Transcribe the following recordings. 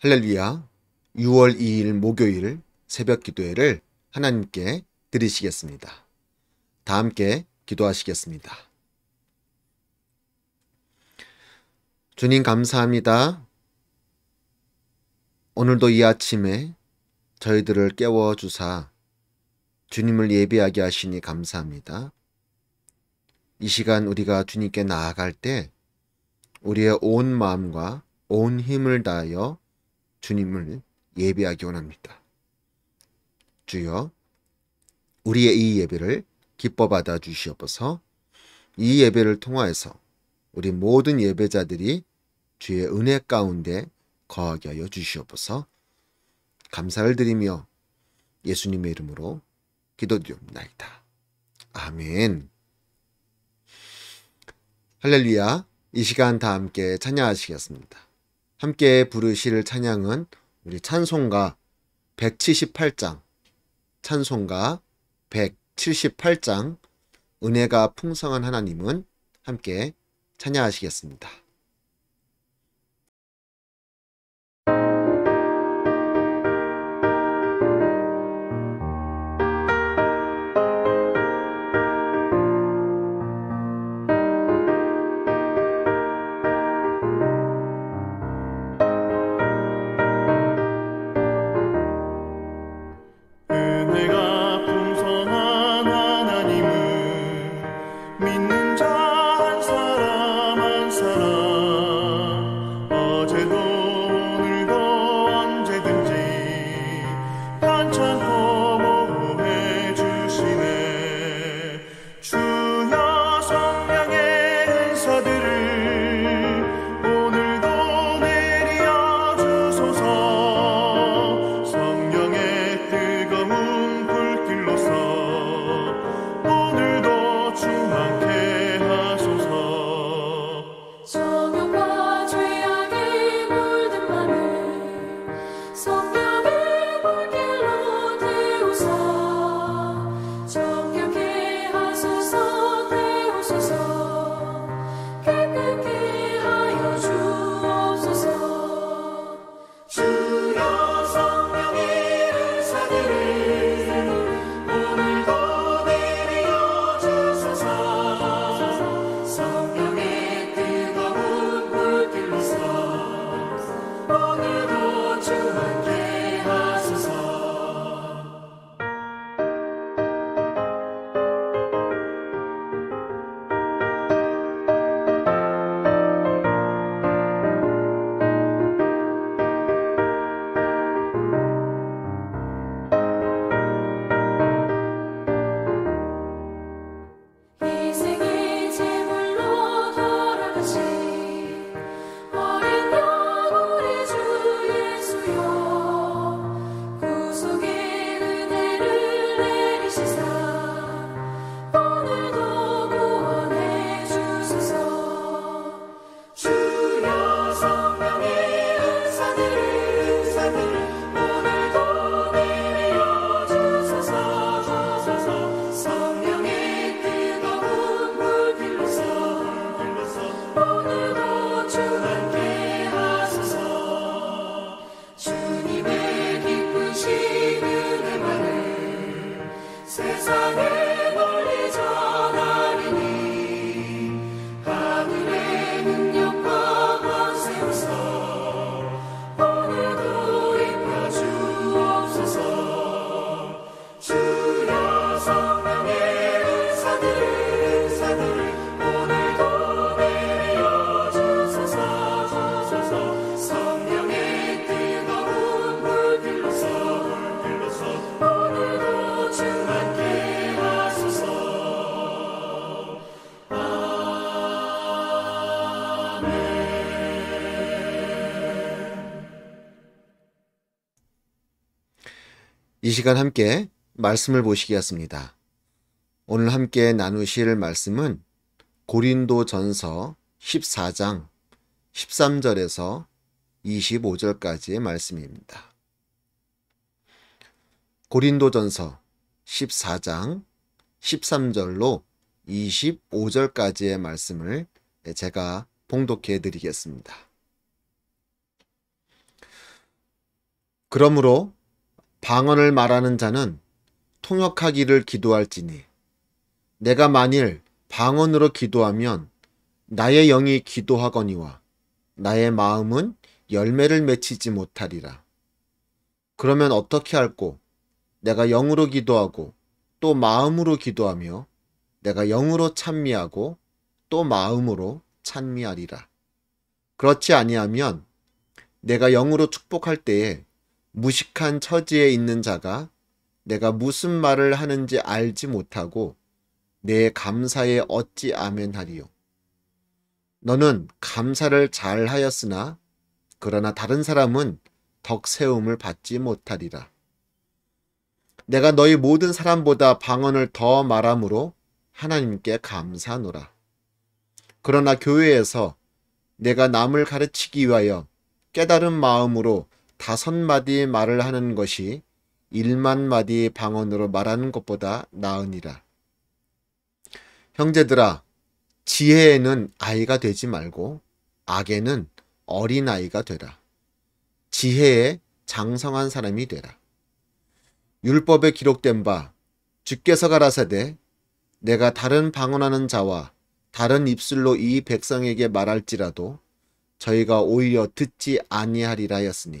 할렐루야 6월 2일 목요일 새벽 기도회를 하나님께 드리시겠습니다. 다 함께 기도하시겠습니다. 주님 감사합니다. 오늘도 이 아침에 저희들을 깨워 주사 주님을 예비하게 하시니 감사합니다. 이 시간 우리가 주님께 나아갈 때 우리의 온 마음과 온 힘을 다하여 주님을 예배하기 원합니다. 주여, 우리의 이 예배를 기뻐 받아 주시옵소서. 이 예배를 통하여서 우리 모든 예배자들이 주의 은혜 가운데 거하게 하여 주시옵소서. 감사를 드리며 예수님의 이름으로 기도드리옵다 아멘. 할렐루야. 이 시간 다 함께 찬양하시겠습니다. 함께 부르실 찬양은 우리 찬송가 178장, 찬송가 178장, 은혜가 풍성한 하나님은 함께 찬양하시겠습니다. 이 시간 함께 말씀을 보시겠습니다. 오늘 함께 나누실 말씀은 고린도 전서 14장 13절에서 25절까지의 말씀입니다. 고린도 전서 14장 13절로 25절까지의 말씀을 제가 봉독해 드리겠습니다. 그러므로 방언을 말하는 자는 통역하기를 기도할지니 내가 만일 방언으로 기도하면 나의 영이 기도하거니와 나의 마음은 열매를 맺히지 못하리라. 그러면 어떻게 할꼬? 내가 영으로 기도하고 또 마음으로 기도하며 내가 영으로 찬미하고 또 마음으로 찬미하리라. 그렇지 아니하면 내가 영으로 축복할 때에 무식한 처지에 있는 자가 내가 무슨 말을 하는지 알지 못하고 내 감사에 어찌 아멘하리요. 너는 감사를 잘 하였으나 그러나 다른 사람은 덕세움을 받지 못하리라. 내가 너희 모든 사람보다 방언을 더 말함으로 하나님께 감사노라. 그러나 교회에서 내가 남을 가르치기 위하여 깨달은 마음으로 다섯 마디 말을 하는 것이 일만 마디 방언으로 말하는 것보다 나으니라. 형제들아, 지혜에는 아이가 되지 말고 악에는 어린아이가 되라. 지혜에 장성한 사람이 되라. 율법에 기록된 바 주께서 가라사대 내가 다른 방언하는 자와 다른 입술로 이 백성에게 말할지라도 저희가 오히려 듣지 아니하리라 였으니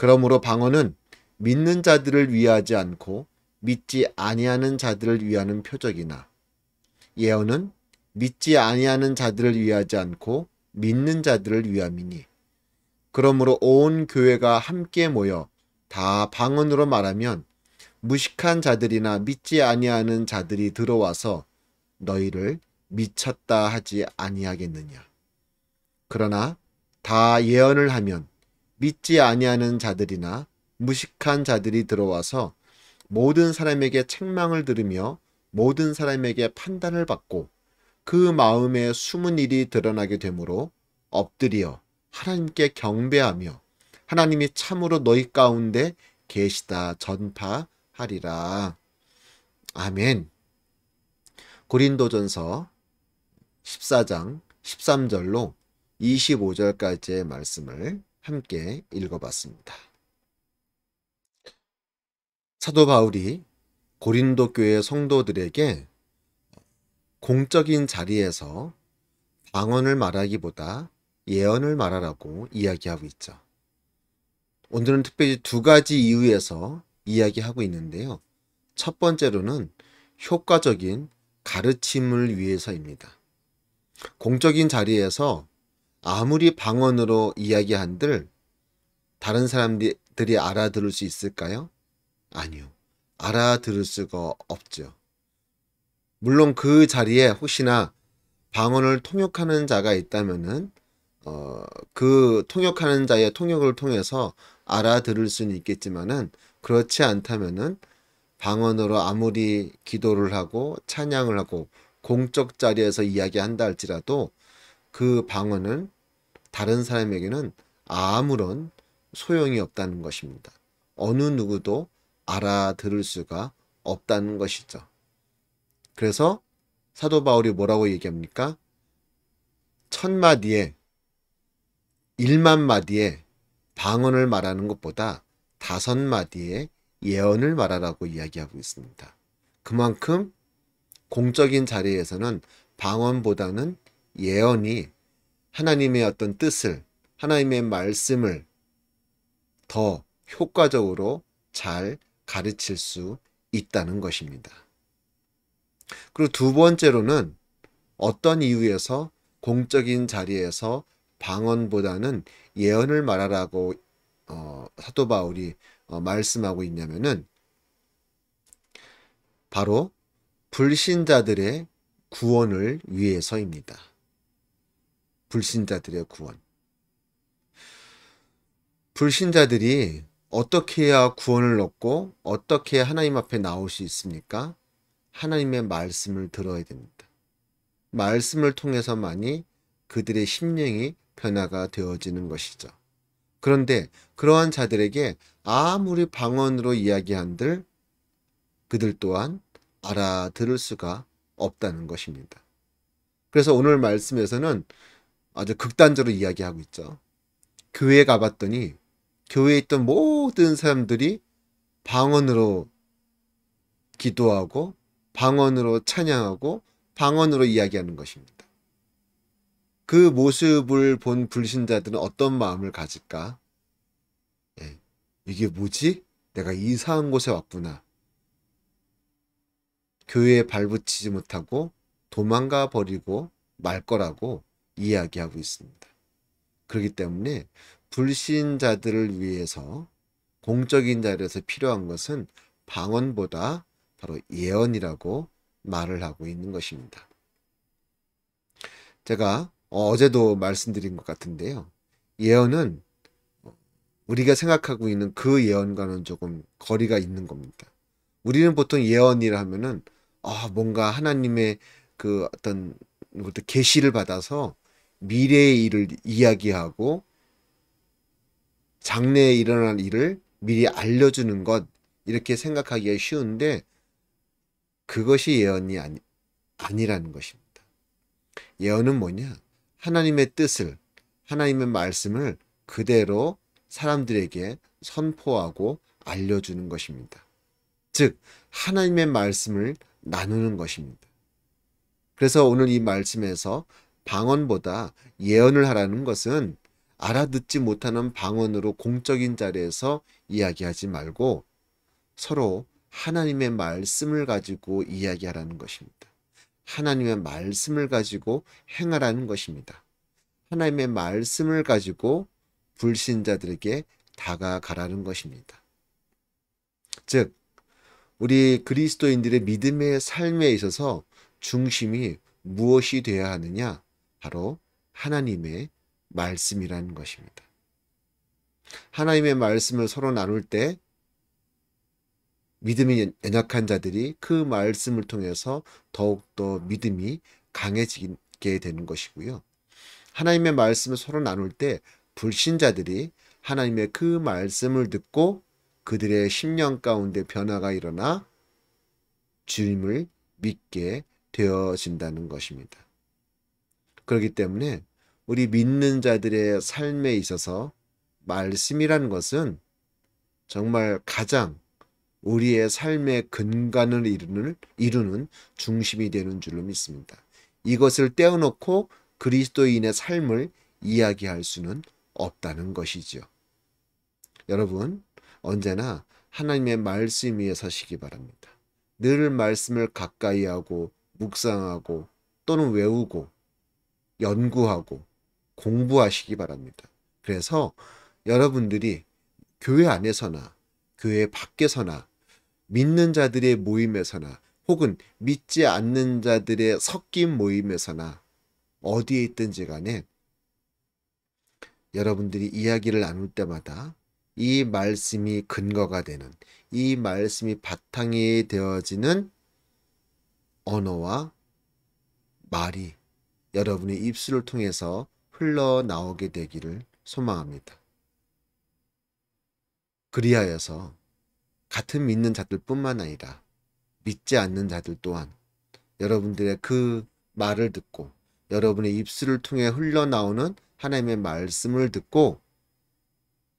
그러므로 방언은 믿는 자들을 위하지 않고 믿지 아니하는 자들을 위하는 표적이나 예언은 믿지 아니하는 자들을 위하지 않고 믿는 자들을 위함이니 그러므로 온 교회가 함께 모여 다 방언으로 말하면 무식한 자들이나 믿지 아니하는 자들이 들어와서 너희를 미쳤다 하지 아니하겠느냐. 그러나 다 예언을 하면 믿지 아니하는 자들이나 무식한 자들이 들어와서 모든 사람에게 책망을 들으며 모든 사람에게 판단을 받고 그 마음에 숨은 일이 드러나게 되므로 엎드려 하나님께 경배하며 하나님이 참으로 너희 가운데 계시다 전파하리라. 아멘. 고린도전서 14장 13절로 25절까지의 말씀을 함께 읽어봤습니다. 사도 바울이 고린도 교회 성도들에게 공적인 자리에서 방언을 말하기보다 예언을 말하라고 이야기하고 있죠. 오늘은 특별히 두 가지 이유에서 이야기하고 있는데요. 첫 번째로는 효과적인 가르침을 위해서입니다. 공적인 자리에서 아무리 방언으로 이야기한들 다른 사람들이 알아들을 수 있을까요? 아니요. 알아들을 수가 없죠. 물론 그 자리에 혹시나 방언을 통역하는 자가 있다면은 어, 그 통역하는 자의 통역을 통해서 알아들을 수는 있겠지만은 그렇지 않다면은 방언으로 아무리 기도를 하고 찬양을 하고 공적 자리에서 이야기한다 할지라도 그 방언은 다른 사람에게는 아무런 소용이 없다는 것입니다. 어느 누구도 알아들을 수가 없다는 것이죠. 그래서 사도 바울이 뭐라고 얘기합니까? 천 마디에 일만 마디에 방언을 말하는 것보다 다섯 마디에 예언을 말하라고 이야기하고 있습니다. 그만큼 공적인 자리에서는 방언보다는 예언이 하나님의 어떤 뜻을 하나님의 말씀을 더 효과적으로 잘 가르칠 수 있다는 것입니다. 그리고 두 번째로는 어떤 이유에서 공적인 자리에서 방언보다는 예언을 말하라고 어, 사도 바울이 어, 말씀하고 있냐면은 바로 불신자들의 구원을 위해서입니다. 불신자들의 구원. 불신자들이 어떻게 해야 구원을 얻고 어떻게 하나님 앞에 나올 수 있습니까? 하나님의 말씀을 들어야 됩니다. 말씀을 통해서만이 그들의 심령이 변화가 되어지는 것이죠. 그런데 그러한 자들에게 아무리 방언으로 이야기한들 그들 또한 알아들을 수가 없다는 것입니다. 그래서 오늘 말씀에서는 아주 극단적으로 이야기하고 있죠. 교회 에 가봤더니 교회에 있던 모든 사람들이 방언으로 기도하고 방언으로 찬양하고 방언으로 이야기하는 것입니다. 그 모습을 본 불신자들은 어떤 마음을 가질까? 예, 이게 뭐지? 내가 이상한 곳에 왔구나. 교회에 발붙이지 못하고 도망가 버리고 말 거라고 이야기하고 있습니다. 그렇기 때문에 불신자들을 위해서 공적인 자리에서 필요한 것은 방언보다 바로 예언이라고 말을 하고 있는 것입니다. 제가 어제도 말씀드린 것 같은데요. 예언은 우리가 생각하고 있는 그 예언과는 조금 거리가 있는 겁니다. 우리는 보통 예언이라 하면은 아 뭔가 하나님의 그 어떤 계시를 받아서 미래의 일을 이야기하고 장래에 일어날 일을 미리 알려주는 것 이렇게 생각하기가 쉬운데 그것이 예언이 아니, 아니라는 것입니다. 예언은 뭐냐? 하나님의 뜻을 하나님의 말씀을 그대로 사람들에게 선포하고 알려주는 것입니다. 즉 하나님의 말씀을 나누는 것입니다. 그래서 오늘 이 말씀에서 방언보다 예언을 하라는 것은 알아듣지 못하는 방언으로 공적인 자리에서 이야기하지 말고 서로 하나님의 말씀을 가지고 이야기하라는 것입니다. 하나님의 말씀을 가지고 행하라는 것입니다. 하나님의 말씀을 가지고 불신자들에게 다가가라는 것입니다. 즉, 우리 그리스도인들의 믿음의 삶에 있어서 중심이 무엇이 되어야 하느냐? 바로 하나님의 말씀이라는 것입니다. 하나님의 말씀을 서로 나눌 때 믿음이 연약한 자들이 그 말씀을 통해서 더욱더 믿음이 강해지게 되는 것이고요. 하나님의 말씀을 서로 나눌 때 불신자들이 하나님의 그 말씀을 듣고 그들의 심령 가운데 변화가 일어나 주님을 믿게 되어진다는 것입니다. 그렇기 때문에 우리 믿는 자들의 삶에 있어서 말씀이라는 것은 정말 가장 우리의 삶의 근간을 이루는, 이루는 중심이 되는 줄로 믿습니다. 이것을 떼어놓고 그리스도인의 삶을 이야기할 수는 없다는 것이지요. 여러분, 언제나 하나님의 말씀 위에 서시기 바랍니다. 늘 말씀을 가까이 하고, 묵상하고, 또는 외우고, 연구하고 공부하시기 바랍니다. 그래서 여러분들이 교회 안에서나 교회 밖에서나 믿는 자들의 모임에서나 혹은 믿지 않는 자들의 섞인 모임에서나 어디에 있든지 간에 여러분들이 이야기를 나눌 때마다 이 말씀이 근거가 되는 이 말씀이 바탕이 되어지는 언어와 말이 여러분의 입술을 통해서 흘러나오게 되기를 소망합니다. 그리하여서 같은 믿는 자들 뿐만 아니라 믿지 않는 자들 또한 여러분들의 그 말을 듣고 여러분의 입술을 통해 흘러나오는 하나님의 말씀을 듣고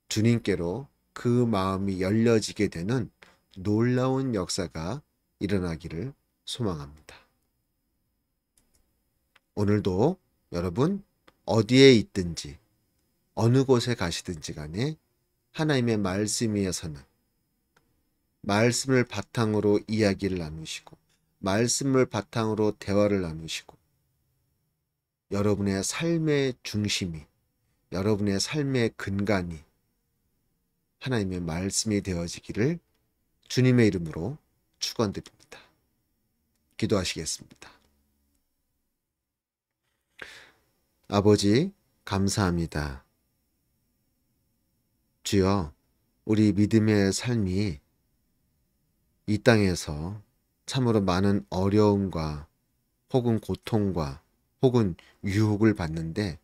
주님께로 그 마음이 열려지게 되는 놀라운 역사가 일어나기를 소망합니다. 오늘도 여러분 어디에 있든지 어느 곳에 가시든지 간에 하나님의 말씀 위에서는 말씀을 바탕으로 이야기를 나누시고 말씀을 바탕으로 대화를 나누시고 여러분의 삶의 중심이 여러분의 삶의 근간이 하나님의 말씀이 되어지기를 주님의 이름으로 축원드립니다. 기도하시겠습니다. 아버지, 감사합니다. 주여, 우리 믿음의 삶이 이 땅에서 참으로 많은 어려움과 혹은 고통과 혹은 유혹을 받는데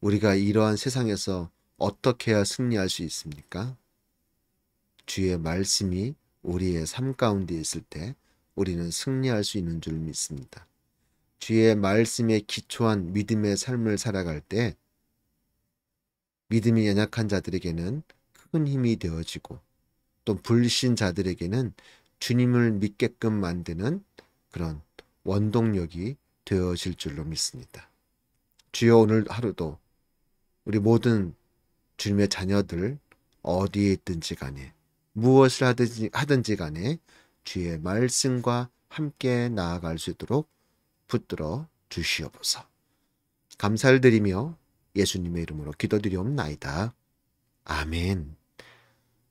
우리가 이러한 세상에서 어떻게 해야 승리할 수 있습니까? 주의 말씀이 우리의 삶 가운데 있을 때 우리는 승리할 수 있는 줄 믿습니다. 주의 말씀에 기초한 믿음의 삶을 살아갈 때 믿음이 연약한 자들에게는 큰 힘이 되어지고 또 불신자들에게는 주님을 믿게끔 만드는 그런 원동력이 되어질 줄로 믿습니다. 주여 오늘 하루도 우리 모든 주님의 자녀들 어디에 있든지 간에 무엇을 하든지, 간에 주의 말씀과 함께 나아갈 수 있도록 붙들어 주시옵소서. 감사를 드리며 예수님의 이름으로 기도드리옵나이다. 아멘.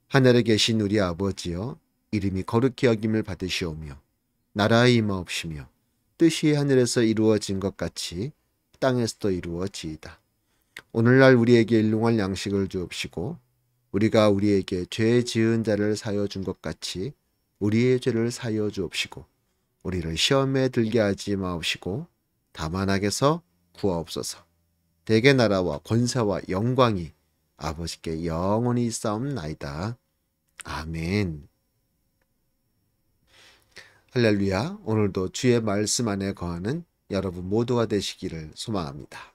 하늘에 계신 우리 아버지여 이름이 거룩히 여김을 받으시오며 나라의 임하옵시며 뜻이 하늘에서 이루어진 것 같이 땅에서도 이루어지이다. 오늘날 우리에게 일용할 양식을 주옵시고 우리가 우리에게 죄 지은 자를 사여 준 것 같이 우리의 죄를 사여 주옵시고 우리를 시험에 들게 하지 마옵시고 다만 악에서 구하옵소서. 대개 나라와 권세와 영광이 아버지께 영원히 싸움나이다. 아멘. 할렐루야. 오늘도 주의 말씀 안에 거하는 여러분 모두가 되시기를 소망합니다.